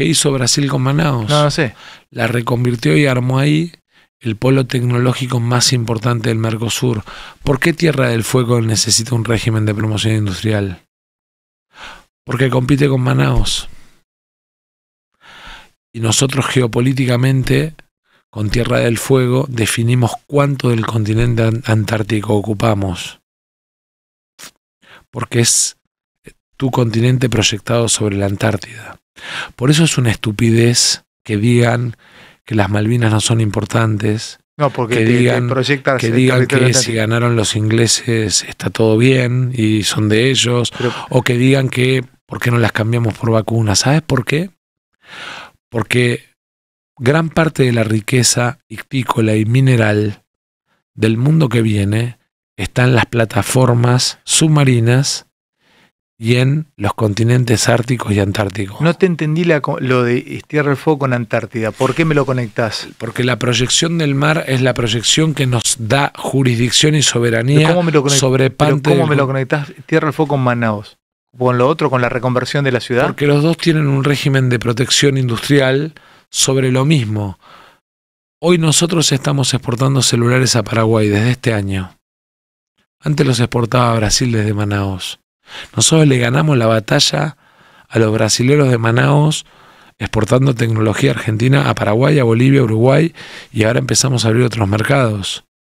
¿Qué hizo Brasil con Manaus. Ah, la reconvirtió y armó ahí el polo tecnológico más importante del Mercosur. ¿Por qué Tierra del Fuego necesita un régimen de promoción industrial? Porque compite con Manaus. Y nosotros geopolíticamente, con Tierra del Fuego, definimos cuánto del continente antártico ocupamos. Porque es tu continente proyectado sobre la Antártida. Por eso es una estupidez que digan que las Malvinas no son importantes. No, porque que digan, que, si ganaron los ingleses está todo bien y son de ellos. o que digan que, ¿por qué no las cambiamos por vacunas? ¿Sabes por qué? Porque gran parte de la riqueza ictícola y mineral del mundo que viene está en las plataformas submarinas y en los continentes árticos y antárticos. No te entendí lo de Tierra del Fuego con Antártida. ¿Por qué me lo conectás? Porque la proyección del mar es la proyección que nos da jurisdicción y soberanía sobre parte. ¿Cómo me lo conectás Tierra del Fuego con Manaus? ¿Con lo otro, con la reconversión de la ciudad? Porque los dos tienen un régimen de protección industrial sobre lo mismo. Hoy nosotros estamos exportando celulares a Paraguay desde este año. Antes los exportaba a Brasil desde Manaus. Nosotros le ganamos la batalla a los brasileros de Manaos exportando tecnología argentina a Paraguay, a Bolivia, a Uruguay y ahora empezamos a abrir otros mercados.